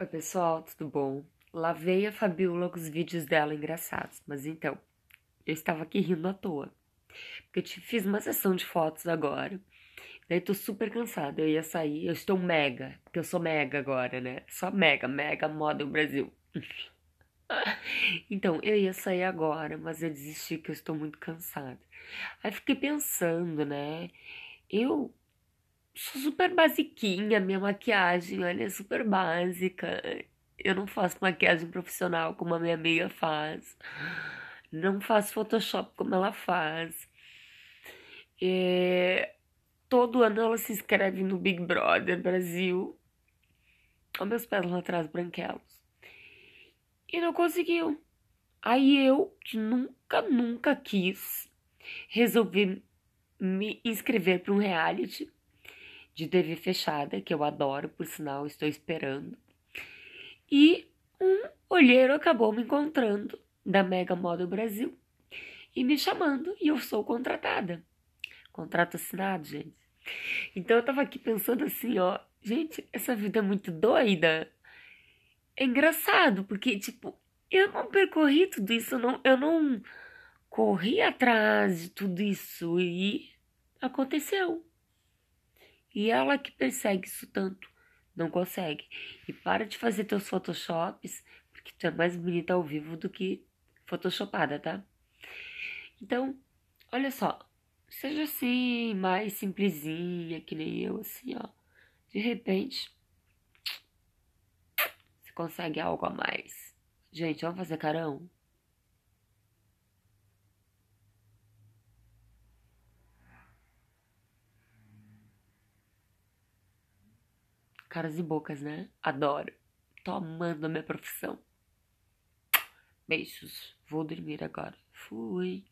Oi pessoal, tudo bom? Lavei a Fabiola com os vídeos dela engraçados, mas então, eu estava aqui rindo à toa. Porque eu te fiz uma sessão de fotos agora, daí tô super cansada, eu ia sair, eu estou mega, porque eu sou mega agora, né? Só mega, mega moda no Brasil. então, eu ia sair agora, mas eu desisti que eu estou muito cansada. Aí fiquei pensando, né? Eu super basiquinha minha maquiagem, olha, é super básica. Eu não faço maquiagem profissional como a minha amiga faz. Não faço Photoshop como ela faz. É... Todo ano ela se inscreve no Big Brother Brasil. Olha meus pés lá atrás, branquelos. E não conseguiu. Aí eu, que nunca, nunca quis, resolvi me inscrever para um reality de TV fechada, que eu adoro, por sinal, estou esperando. E um olheiro acabou me encontrando da Mega Moda Brasil e me chamando, e eu sou contratada. Contrato assinado, gente. Então eu tava aqui pensando assim, ó, gente, essa vida é muito doida. É engraçado, porque, tipo, eu não percorri tudo isso, eu não, eu não corri atrás de tudo isso e aconteceu. E ela que persegue isso tanto. Não consegue. E para de fazer teus photoshops, porque tu é mais bonita ao vivo do que photoshopada, tá? Então, olha só. Seja assim, mais simplesinha, que nem eu, assim, ó. De repente, você consegue algo a mais. Gente, vamos fazer carão? caras e bocas, né? Adoro. Tô amando a minha profissão. Beijos. Vou dormir agora. Fui.